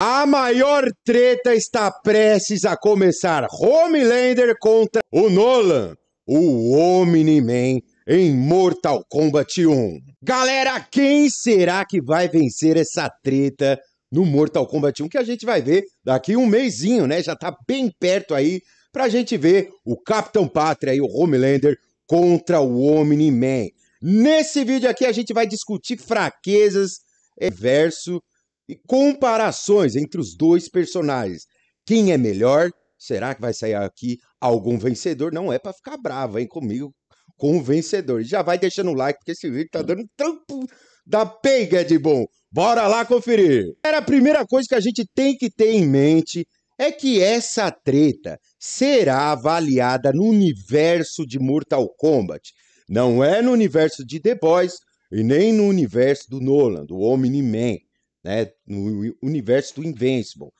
A maior treta está prestes a começar. Homelander contra o Nolan, o Omni-Man em Mortal Kombat 1. Galera, quem será que vai vencer essa treta no Mortal Kombat 1 que a gente vai ver daqui um mêsinho, né? Já tá bem perto aí pra gente ver o Capitão Pátria e o Homelander contra o Omni-Man. Nesse vídeo aqui a gente vai discutir fraquezas é, versus e comparações entre os dois personagens. Quem é melhor? Será que vai sair aqui algum vencedor? Não é para ficar bravo, hein, comigo, com o vencedor. Já vai deixando o like, porque esse vídeo tá dando trampo da peiga de bom. Bora lá conferir. Era a primeira coisa que a gente tem que ter em mente é que essa treta será avaliada no universo de Mortal Kombat. Não é no universo de The Boys e nem no universo do Nolan, do Omni-Man né? No universo do Invincible.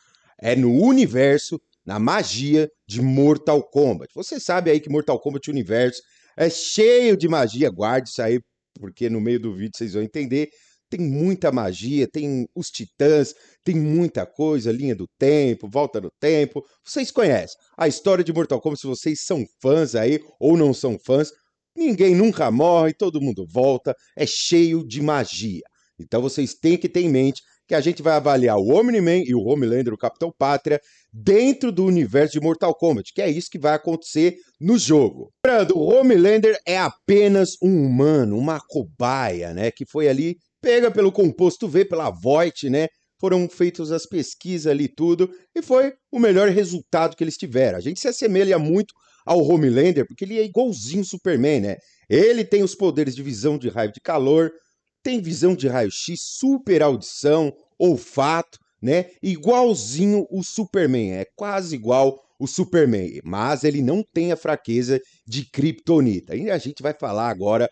É no universo, na magia de Mortal Kombat. Você sabe aí que Mortal Kombat Universo é cheio de magia. Guarde isso aí, porque no meio do vídeo vocês vão entender. Tem muita magia, tem os titãs, tem muita coisa, linha do tempo, volta no tempo. Vocês conhecem a história de Mortal Kombat, se vocês são fãs aí ou não são fãs, ninguém nunca morre, todo mundo volta, é cheio de magia. Então vocês têm que ter em mente que a gente vai avaliar o Omni-Man e o Homelander, o Capitão Pátria, dentro do universo de Mortal Kombat, que é isso que vai acontecer no jogo. Lembrando, o Homelander é apenas um humano, uma cobaia, né, que foi ali pega pelo composto V, pela Void, né, foram feitas as pesquisas ali tudo, e foi o melhor resultado que eles tiveram. A gente se assemelha muito ao Homelander, porque ele é igualzinho Superman, né? Ele tem os poderes de visão, de raio, de calor, tem visão de raio-x, super audição, olfato, né? Igualzinho o Superman, é quase igual o Superman, mas ele não tem a fraqueza de Kryptonita. E a gente vai falar agora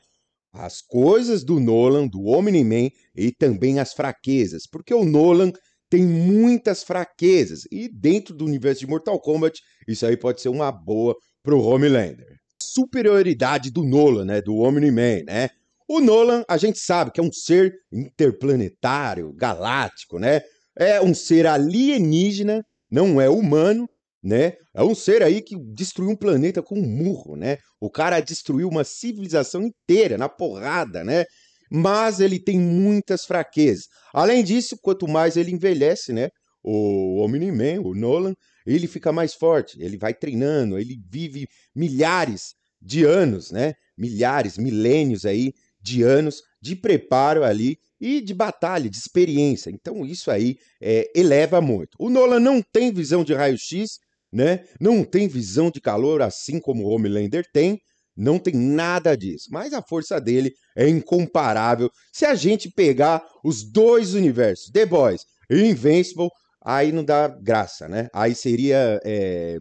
as coisas do Nolan, do Omni-Man e também as fraquezas, porque o Nolan tem muitas fraquezas e dentro do universo de Mortal Kombat, isso aí pode ser uma boa pro Homelander. Superioridade do Nolan, né, do Omni-Man, né? O Nolan, a gente sabe que é um ser interplanetário, galáctico, né? É um ser alienígena, não é humano, né? É um ser aí que destruiu um planeta com um murro, né? O cara destruiu uma civilização inteira na porrada, né? Mas ele tem muitas fraquezas. Além disso, quanto mais ele envelhece, né? O Omni-Man, o Nolan, ele fica mais forte, ele vai treinando, ele vive milhares de anos, né? Milhares, milênios aí de anos de preparo ali e de batalha, de experiência. Então isso aí é, eleva muito. O Nolan não tem visão de raio-x, né? Não tem visão de calor assim como o Homelander tem. Não tem nada disso, mas a força dele é incomparável. Se a gente pegar os dois universos, The Boys e Invincible, aí não dá graça, né? Aí seria é,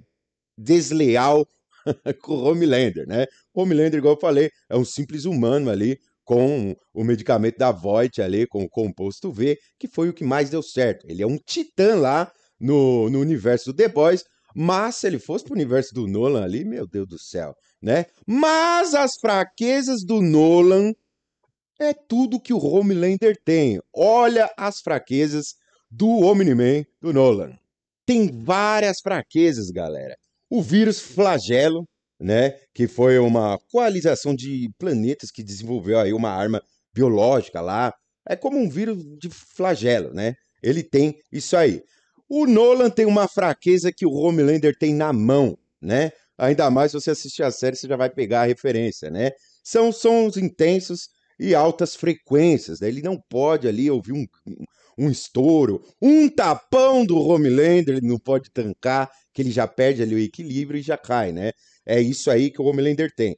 desleal com o Homelander, né? Homelander, igual eu falei, é um simples humano ali, com o medicamento da Void ali, com o composto V, que foi o que mais deu certo. Ele é um titã lá no, no universo do The Boys, mas se ele fosse pro universo do Nolan ali, meu Deus do céu, né? Mas as fraquezas do Nolan é tudo que o Homelander tem. Olha as fraquezas do Omni-Man do Nolan. Tem várias fraquezas, galera. O vírus flagelo, né? Que foi uma coalização de planetas que desenvolveu aí uma arma biológica lá. É como um vírus de flagelo, né? Ele tem isso aí. O Nolan tem uma fraqueza que o Homelander tem na mão, né? Ainda mais se você assistir a série, você já vai pegar a referência, né? São sons intensos e altas frequências, né? Ele não pode ali ouvir um, um estouro, um tapão do Homelander, ele não pode tancar, que ele já perde ali o equilíbrio e já cai, né? É isso aí que o Homelander tem.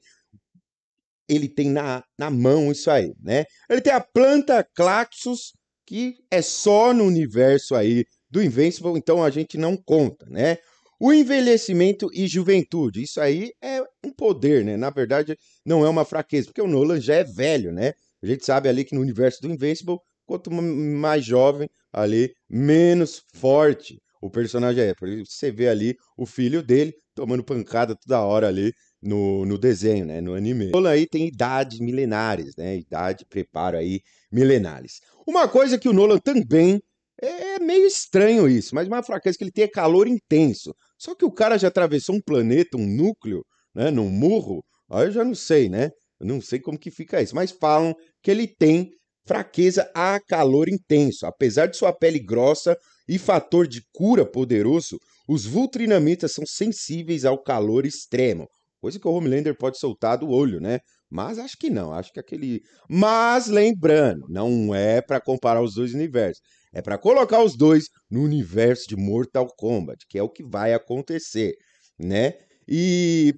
Ele tem na, na mão isso aí, né? Ele tem a planta Claxus, que é só no universo aí do Invincible, então a gente não conta, né? O envelhecimento e juventude, isso aí é um poder, né? Na verdade, não é uma fraqueza, porque o Nolan já é velho, né? A gente sabe ali que no universo do Invincible, quanto mais jovem, ali, menos forte o personagem é. Por isso você vê ali o filho dele tomando pancada toda hora ali no, no desenho, né, no anime. Nolan aí tem idade milenares, né, idade, preparo aí milenares. Uma coisa que o Nolan também é, é meio estranho isso, mas uma fraqueza que ele tem é calor intenso. Só que o cara já atravessou um planeta, um núcleo, né, num murro, aí eu já não sei, né? Eu não sei como que fica isso, mas falam que ele tem fraqueza a calor intenso. Apesar de sua pele grossa e fator de cura poderoso, os Vultrinamitas são sensíveis ao calor extremo, coisa que o Homelander pode soltar do olho, né? Mas acho que não, acho que aquele. Mas lembrando, não é para comparar os dois universos, é para colocar os dois no universo de Mortal Kombat, que é o que vai acontecer, né? E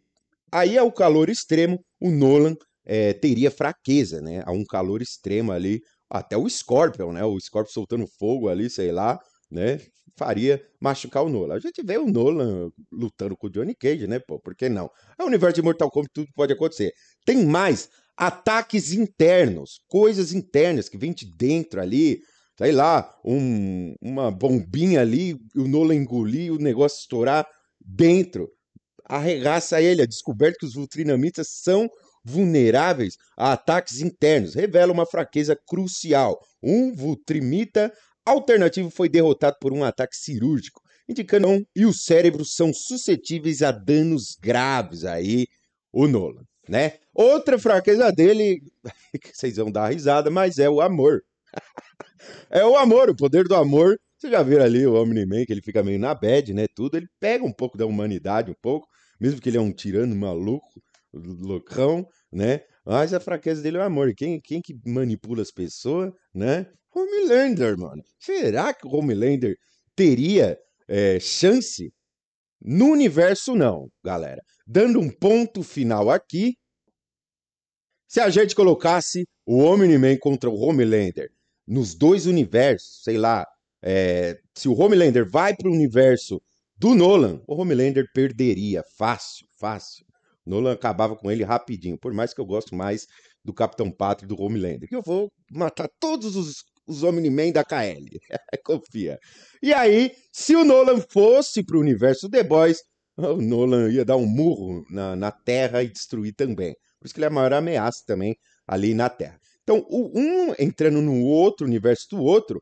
aí ao calor extremo, o Nolan é, teria fraqueza, né? A um calor extremo ali, até o Scorpion, né? O Scorpion soltando fogo ali, sei lá, né? faria machucar o Nolan. A gente vê o Nolan lutando com o Johnny Cage, né, pô? Por que não? É o universo de Mortal Kombat, tudo pode acontecer. Tem mais ataques internos, coisas internas que vêm de dentro ali, sei lá, um, uma bombinha ali, o Nolan engolir, o negócio estourar dentro. Arregaça ele, é descoberto que os vultrinamitas são vulneráveis a ataques internos, revela uma fraqueza crucial. Um vultrimita alternativo foi derrotado por um ataque cirúrgico, indicando que o e o cérebro são suscetíveis a danos graves. Aí o Nolan, né? Outra fraqueza dele, que vocês vão dar risada, mas é o amor. é o amor, o poder do amor. Você já viu ali o Omni-Man, que ele fica meio na bad, né? Tudo, ele pega um pouco da humanidade, um pouco, mesmo que ele é um tirano maluco, loucão, né? Mas a fraqueza dele é o amor. Quem, quem que manipula as pessoas, né? Homelander, mano. Será que o Homelander teria é, chance? No universo, não, galera. Dando um ponto final aqui. Se a gente colocasse o Omni-Man contra o Homelander nos dois universos, sei lá, é, se o Homelander vai para o universo do Nolan, o Homelander perderia fácil, fácil. Nolan acabava com ele rapidinho, por mais que eu gosto mais do Capitão Pátrio do Homelander. Eu vou matar todos os os Omni-Man da KL. É, confia. E aí, se o Nolan fosse pro universo The Boys, o Nolan ia dar um murro na, na Terra e destruir também. Por isso que ele é a maior ameaça também ali na Terra. Então, o, um entrando no outro universo do outro,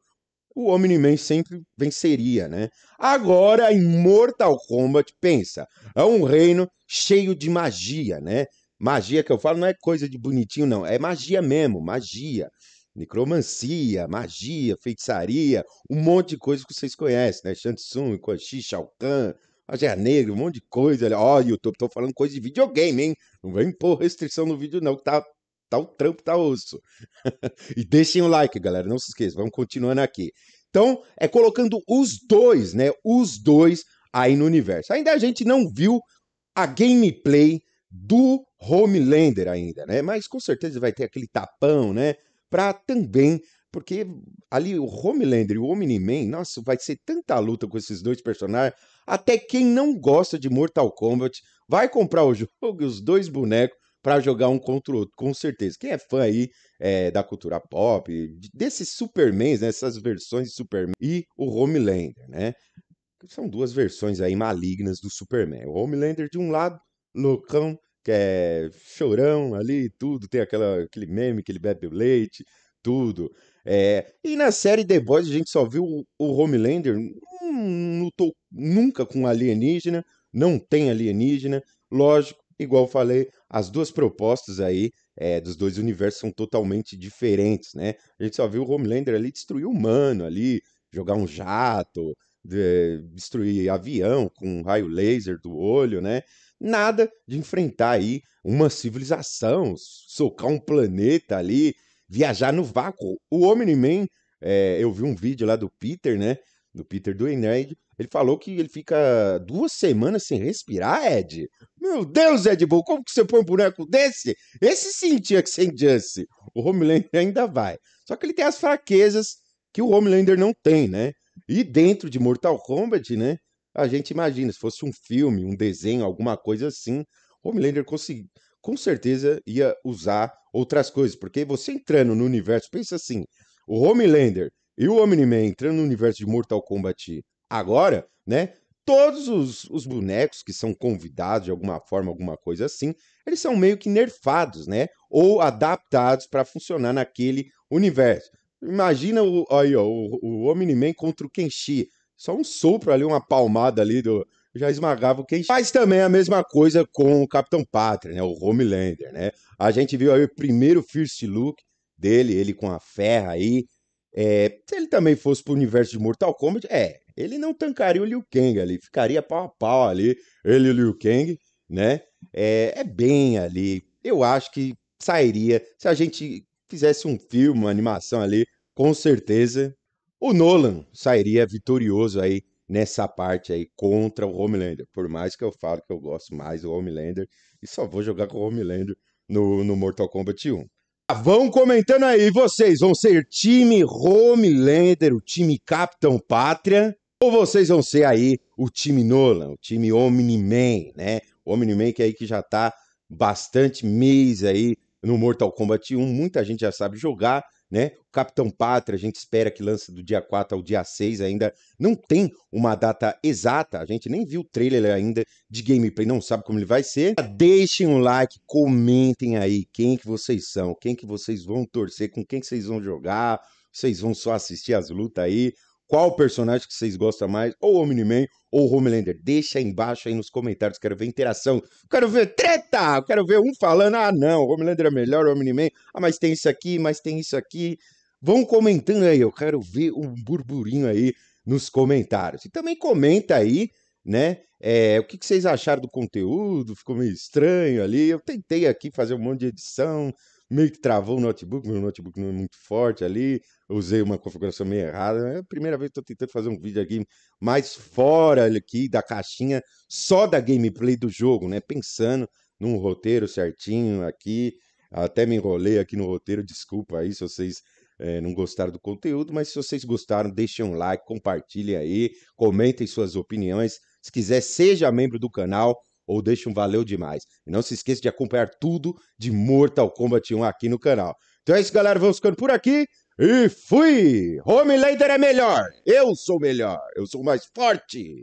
o Omni-Man sempre venceria, né? Agora, em Mortal Kombat, pensa, é um reino cheio de magia, né? Magia que eu falo não é coisa de bonitinho, não. É magia mesmo, magia necromancia, magia, feitiçaria, um monte de coisa que vocês conhecem, né? Shansung, Quanxi, Shao Kahn, Magia Negra, um monte de coisa. Ó, oh, YouTube, tô falando coisa de videogame, hein? Não vem impor restrição no vídeo, não, que tá, tá o trampo, tá osso. e deixem o like, galera, não se esqueçam, vamos continuando aqui. Então, é colocando os dois, né? Os dois aí no universo. Ainda a gente não viu a gameplay do Homelander ainda, né? Mas com certeza vai ter aquele tapão, né? para também porque ali o Homelander e o Omni-Man, nossa, vai ser tanta luta com esses dois personagens. Até quem não gosta de Mortal Kombat vai comprar o jogo e os dois bonecos para jogar um contra o outro, com certeza. Quem é fã aí é, da cultura pop, desses Supermans, né, essas versões de Superman e o Homelander, né? São duas versões aí malignas do Superman. O Homelander de um lado, loucão, que é chorão ali tudo, tem aquela, aquele meme que ele bebe o leite, tudo. É, e na série The Boys a gente só viu o, o Homelander, não hum, lutou nunca com alienígena, não tem alienígena, lógico, igual falei, as duas propostas aí é, dos dois universos são totalmente diferentes, né? A gente só viu o Homelander ali destruir humano ali, jogar um jato, de, destruir avião com um raio laser do olho, né? Nada de enfrentar aí uma civilização, socar um planeta ali, viajar no vácuo. O Omni-Man, é, eu vi um vídeo lá do Peter, né? Do Peter do Nerd. Ele falou que ele fica duas semanas sem respirar, Ed. Meu Deus, Ed Bull, como que você põe um boneco desse? Esse sim tinha que ser Injustice. O Homelander ainda vai. Só que ele tem as fraquezas que o Homelander não tem, né? E dentro de Mortal Kombat, né? a gente imagina. Se fosse um filme, um desenho, alguma coisa assim, Homelander consegui, com certeza ia usar outras coisas. Porque você entrando no universo, pensa assim: o Homelander e o Omni-Man entrando no universo de Mortal Kombat agora, né? Todos os, os bonecos que são convidados de alguma forma, alguma coisa assim, eles são meio que nerfados, né? Ou adaptados para funcionar naquele universo. Imagina o, aí, ó, o, o Omni-Man contra o Kenshi. Só um sopro ali, uma palmada ali do, já esmagava o que faz também a mesma coisa com o Capitão Pátria, né? O Homelander, né? A gente viu aí o primeiro first look dele, ele com a ferra aí. É, se ele também fosse pro universo de Mortal Kombat, é, ele não tancaria o Liu Kang ali, ficaria pau a pau ali, ele e o Liu Kang, né? É, é bem ali. Eu acho que sairia. Se a gente fizesse um filme, uma animação ali, com certeza o Nolan sairia vitorioso aí nessa parte aí contra o Homelander. Por mais que eu falo que eu gosto mais do Homelander e só vou jogar com o Homelander no, no Mortal Kombat 1. Ah, vão comentando aí, vocês vão ser time Homelander, o time Capitão Pátria, ou vocês vão ser aí o time Nolan, o time Omni-Man, né? O Omni-Man que é aí que já tá bastante mês aí no Mortal Kombat 1, muita gente já sabe jogar, né? O Capitão Pátria, a gente espera que lance do dia 4 ao dia 6 ainda. Não tem uma data exata, a gente nem viu o trailer ainda de gameplay, não sabe como ele vai ser. Deixem um like, comentem aí quem que vocês são, quem que vocês vão torcer, com quem que vocês vão jogar, vocês vão só assistir as lutas aí qual personagem que vocês gostam mais, ou Omni-Man ou Homelander. Deixa aí embaixo aí nos comentários, quero ver interação, quero ver treta, quero ver um falando, ah não, Homelander é melhor, Omni-Man, ah mas tem isso aqui, mas tem isso aqui. Vão comentando aí, eu quero ver um burburinho aí nos comentários. E também comenta aí, né, é, o que, que vocês acharam do conteúdo, ficou meio estranho ali, eu tentei aqui fazer um monte de edição, meio que travou o notebook, meu notebook não é muito forte ali, usei uma configuração meio errada. É a primeira vez que estou tentando fazer um vídeo aqui mais fora aqui da caixinha, só da gameplay do jogo, né? Pensando num roteiro certinho aqui, até me enrolei aqui no roteiro, desculpa aí se vocês é, não gostaram do conteúdo, mas se vocês gostaram, deixem um like, compartilhem aí, comentem suas opiniões. Se quiser, seja membro do canal, ou deixa um valeu demais. E não se esqueça de acompanhar tudo de Mortal Kombat 1 aqui no canal. Então é isso, galera. Vamos ficando por aqui. E fui! Homelander é melhor! Eu sou melhor! Eu sou mais forte!